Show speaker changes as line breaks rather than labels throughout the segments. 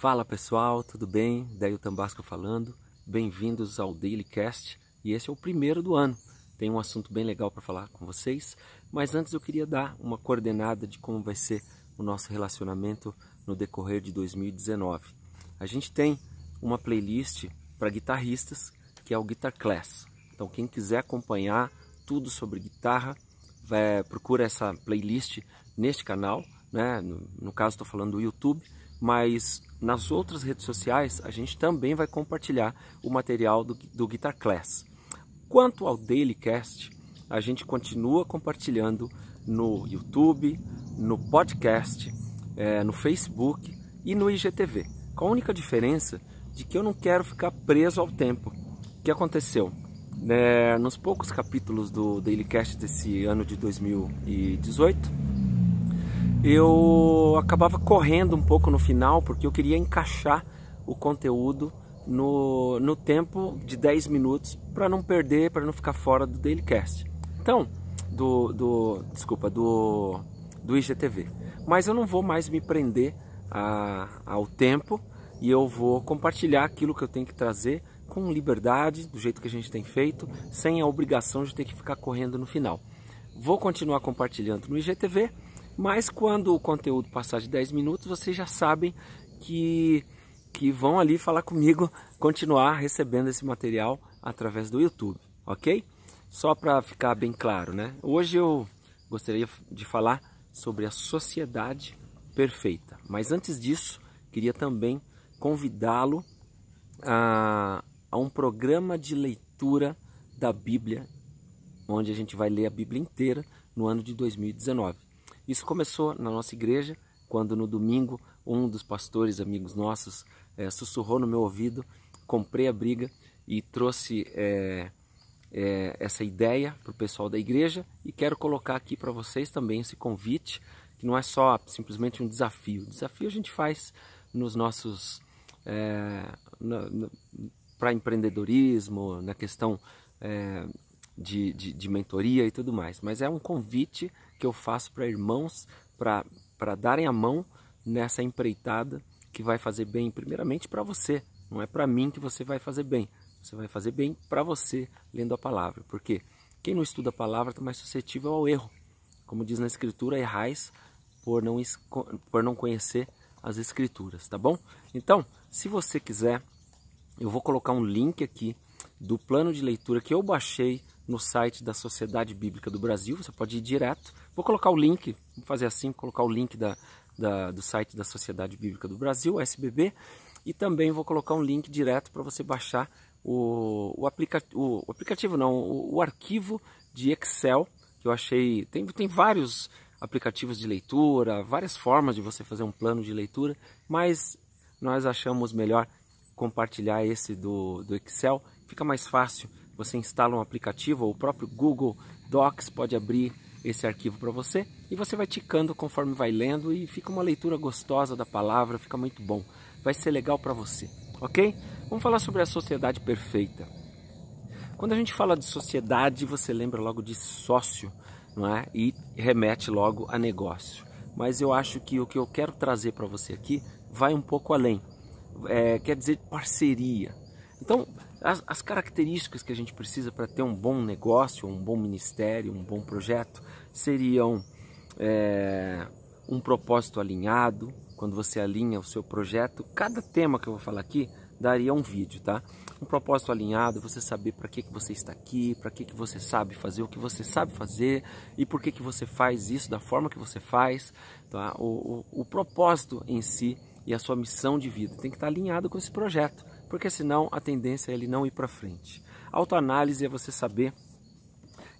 Fala pessoal, tudo bem? Daí Tambasco falando. Bem-vindos ao Daily Cast e esse é o primeiro do ano. Tem um assunto bem legal para falar com vocês, mas antes eu queria dar uma coordenada de como vai ser o nosso relacionamento no decorrer de 2019. A gente tem uma playlist para guitarristas que é o Guitar Class. Então quem quiser acompanhar tudo sobre guitarra, vai, procura essa playlist neste canal, né? No, no caso estou falando do YouTube mas nas outras redes sociais a gente também vai compartilhar o material do, do Guitar Class. Quanto ao Dailycast, a gente continua compartilhando no YouTube, no podcast, é, no Facebook e no IGTV. Com a única diferença de que eu não quero ficar preso ao tempo. O que aconteceu? É, nos poucos capítulos do Dailycast desse ano de 2018, eu acabava correndo um pouco no final porque eu queria encaixar o conteúdo no, no tempo de 10 minutos para não perder, para não ficar fora do Dailycast. Então, do, do desculpa, do, do IGTV. Mas eu não vou mais me prender a, ao tempo e eu vou compartilhar aquilo que eu tenho que trazer com liberdade, do jeito que a gente tem feito, sem a obrigação de ter que ficar correndo no final. Vou continuar compartilhando no IGTV mas quando o conteúdo passar de 10 minutos, vocês já sabem que, que vão ali falar comigo, continuar recebendo esse material através do YouTube, ok? Só para ficar bem claro, né? Hoje eu gostaria de falar sobre a sociedade perfeita. Mas antes disso, queria também convidá-lo a, a, um programa de leitura da Bíblia, onde a gente vai ler a Bíblia inteira no ano de 2019. Isso começou na nossa igreja, quando no domingo um dos pastores amigos nossos é, sussurrou no meu ouvido, comprei a briga e trouxe é, é, essa ideia para o pessoal da igreja e quero colocar aqui para vocês também esse convite, que não é só simplesmente um desafio. O desafio a gente faz nos nossos. para empreendedorismo, na questão de, de, de mentoria e tudo mais. Mas é um convite que eu faço para irmãos para darem a mão nessa empreitada que vai fazer bem, primeiramente para você. Não é para mim que você vai fazer bem. Você vai fazer bem para você lendo a palavra. Porque quem não estuda a palavra está mais suscetível ao erro. Como diz na Escritura, errais por não, por não conhecer as Escrituras, tá bom? Então, se você quiser, eu vou colocar um link aqui do plano de leitura que eu baixei no site da Sociedade Bíblica do Brasil, você pode ir direto. Vou colocar o link, vou fazer assim, colocar o link da, da, do site da Sociedade Bíblica do Brasil, SBB, e também vou colocar um link direto para você baixar o, o, aplica, o, o aplicativo, não, o, o, arquivo de Excel, que eu achei, tem, tem vários aplicativos de leitura, várias formas de você fazer um plano de leitura, mas nós achamos melhor compartilhar esse do, do Excel, fica mais fácil você instala um aplicativo ou o próprio Google Docs pode abrir esse arquivo para você e você vai ticando conforme vai lendo e fica uma leitura gostosa da palavra, fica muito bom. Vai ser legal para você, ok? Vamos falar sobre a sociedade perfeita. Quando a gente fala de sociedade, você lembra logo de sócio, não é? E remete logo a negócio. Mas eu acho que o que eu quero trazer para você aqui vai um pouco além. É, quer dizer parceria. Então, as, as características que a gente precisa para ter um bom negócio, um bom ministério, um bom projeto seriam é, um propósito alinhado, quando você alinha o seu projeto, cada tema que eu vou falar aqui daria um vídeo, tá? Um propósito alinhado, você saber para que, que você está aqui, para que, que você sabe fazer, o que você sabe fazer e por que, que você faz isso da forma que você faz, tá? O, o, o propósito em si e a sua missão de vida tem que estar tá alinhado com esse projeto porque senão a tendência é ele não ir para frente. Autoanálise é você saber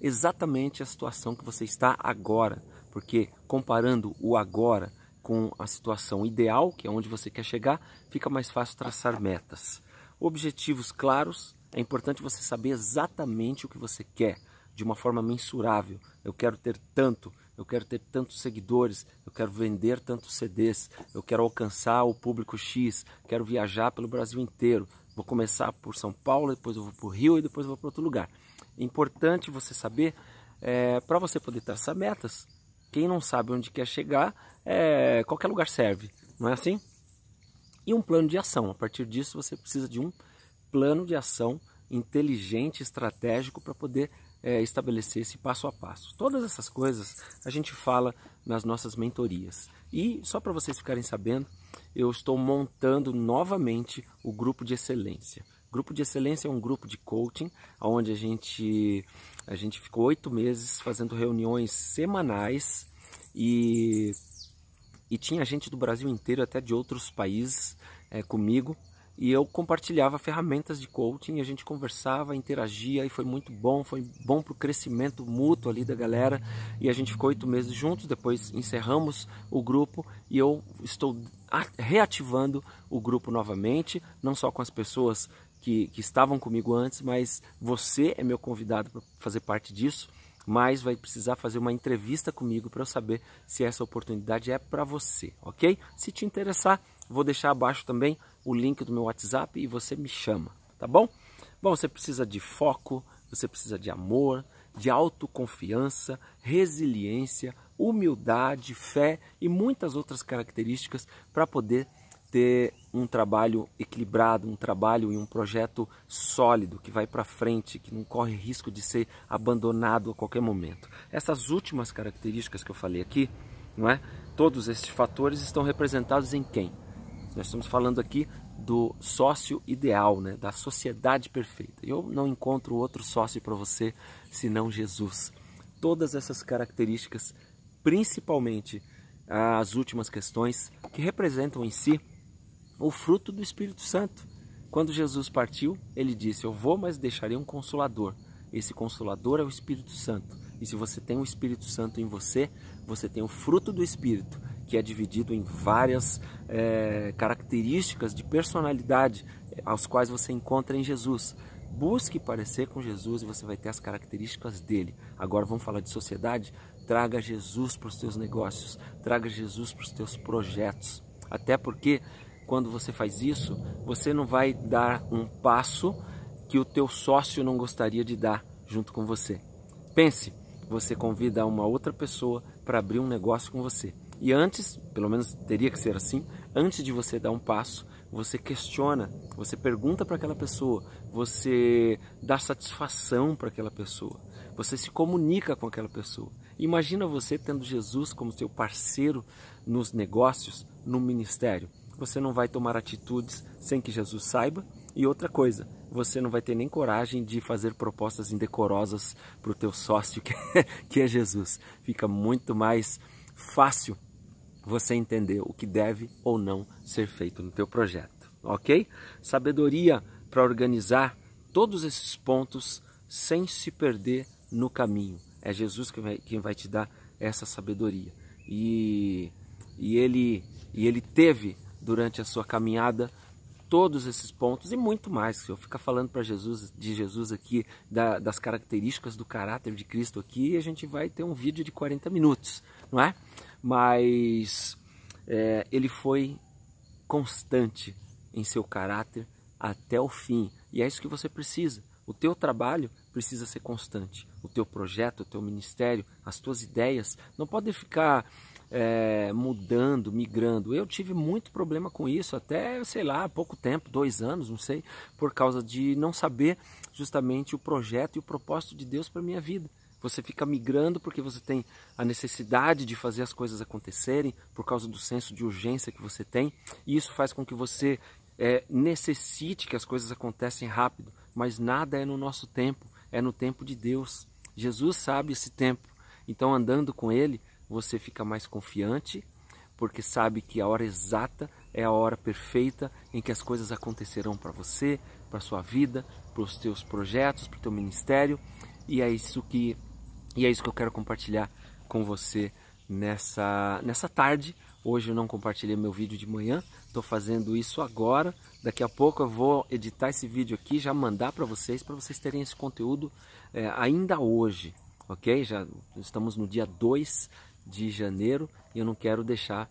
exatamente a situação que você está agora, porque comparando o agora com a situação ideal, que é onde você quer chegar, fica mais fácil traçar metas. Objetivos claros, é importante você saber exatamente o que você quer, de uma forma mensurável. Eu quero ter tanto, eu quero ter tantos seguidores, eu quero vender tantos CDs, eu quero alcançar o público X, quero viajar pelo Brasil inteiro. Vou começar por São Paulo, depois eu vou para o Rio e depois eu vou para outro lugar. É importante você saber, é, para você poder traçar metas, quem não sabe onde quer chegar, é, qualquer lugar serve, não é assim? E um plano de ação. A partir disso, você precisa de um plano de ação inteligente, estratégico para poder é, estabelecer esse passo a passo. Todas essas coisas a gente fala nas nossas mentorias. E só para vocês ficarem sabendo, eu estou montando novamente o grupo de excelência. Grupo de Excelência é um grupo de coaching, onde a gente, a gente ficou oito meses fazendo reuniões semanais e, e tinha gente do Brasil inteiro, até de outros países, é, comigo, e eu compartilhava ferramentas de coaching, a gente conversava, interagia e foi muito bom, foi bom para o crescimento mútuo ali da galera e a gente ficou oito meses juntos, depois encerramos o grupo e eu estou reativando o grupo novamente, não só com as pessoas que, que estavam comigo antes, mas você é meu convidado para fazer parte disso mas vai precisar fazer uma entrevista comigo para eu saber se essa oportunidade é para você, ok? Se te interessar, vou deixar abaixo também o link do meu WhatsApp e você me chama, tá bom? Bom, você precisa de foco, você precisa de amor, de autoconfiança, resiliência, humildade, fé e muitas outras características para poder ter um trabalho equilibrado, um trabalho e um projeto sólido que vai para frente, que não corre risco de ser abandonado a qualquer momento. Essas últimas características que eu falei aqui, não é? Todos esses fatores estão representados em quem? Nós estamos falando aqui do sócio ideal, né? da sociedade perfeita. Eu não encontro outro sócio para você senão Jesus. Todas essas características, principalmente as últimas questões, que representam em si o fruto do Espírito Santo. Quando Jesus partiu, ele disse: Eu vou, mas deixarei um consolador. Esse consolador é o Espírito Santo. E se você tem o Espírito Santo em você, você tem o fruto do Espírito que é dividido em várias é, características de personalidade é, aos quais você encontra em Jesus. Busque parecer com Jesus e você vai ter as características dele. Agora vamos falar de sociedade? Traga Jesus para os teus negócios, traga Jesus para os teus projetos. Até porque quando você faz isso, você não vai dar um passo que o teu sócio não gostaria de dar junto com você. Pense, você convida uma outra pessoa para abrir um negócio com você. E antes, pelo menos teria que ser assim, antes de você dar um passo, você questiona, você pergunta para aquela pessoa, você dá satisfação para aquela pessoa, você se comunica com aquela pessoa. Imagina você tendo Jesus como seu parceiro nos negócios, no ministério. Você não vai tomar atitudes sem que Jesus saiba. E outra coisa, você não vai ter nem coragem de fazer propostas indecorosas para o teu sócio, que é, que é Jesus. Fica muito mais fácil você entender o que deve ou não ser feito no teu projeto, ok? Sabedoria para organizar todos esses pontos sem se perder no caminho. É Jesus quem vai, quem vai te dar essa sabedoria. E, e, ele, e ele teve durante a sua caminhada todos esses pontos e muito mais. Se Eu ficar falando para Jesus de Jesus aqui, da, das características do caráter de Cristo aqui, a gente vai ter um vídeo de 40 minutos, não é? mas é, ele foi constante em seu caráter até o fim. E é isso que você precisa. O teu trabalho precisa ser constante. O teu projeto, o teu ministério, as tuas ideias não podem ficar é, mudando, migrando. Eu tive muito problema com isso até, sei lá, pouco tempo, dois anos, não sei, por causa de não saber justamente o projeto e o propósito de Deus para minha vida. Você fica migrando porque você tem a necessidade de fazer as coisas acontecerem por causa do senso de urgência que você tem. E isso faz com que você é, necessite que as coisas acontecem rápido. Mas nada é no nosso tempo, é no tempo de Deus. Jesus sabe esse tempo. Então, andando com Ele, você fica mais confiante, porque sabe que a hora exata é a hora perfeita em que as coisas acontecerão para você, para sua vida, para os teus projetos, para o teu ministério. E é isso que e é isso que eu quero compartilhar com você nessa, nessa tarde. Hoje eu não compartilhei meu vídeo de manhã, estou fazendo isso agora. Daqui a pouco eu vou editar esse vídeo aqui, já mandar para vocês, para vocês terem esse conteúdo é, ainda hoje, ok? Já estamos no dia 2 de janeiro e eu não quero deixar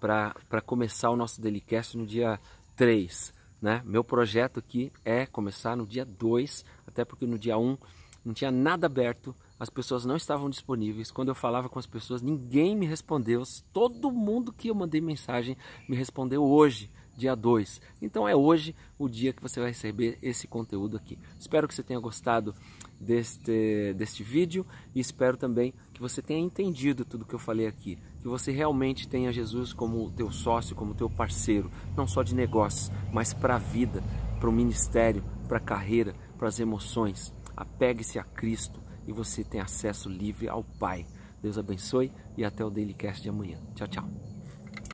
para começar o nosso Delicast no dia 3, né? Meu projeto aqui é começar no dia 2, até porque no dia 1... Um, não tinha nada aberto, as pessoas não estavam disponíveis. Quando eu falava com as pessoas, ninguém me respondeu. Todo mundo que eu mandei mensagem me respondeu hoje, dia 2. Então é hoje o dia que você vai receber esse conteúdo aqui. Espero que você tenha gostado deste, deste vídeo e espero também que você tenha entendido tudo que eu falei aqui. Que você realmente tenha Jesus como teu sócio, como teu parceiro, não só de negócios, mas para a vida, para o ministério, para a carreira, para as emoções. Apegue-se a Cristo e você tem acesso livre ao Pai. Deus abençoe e até o Dailycast de amanhã. Tchau, tchau.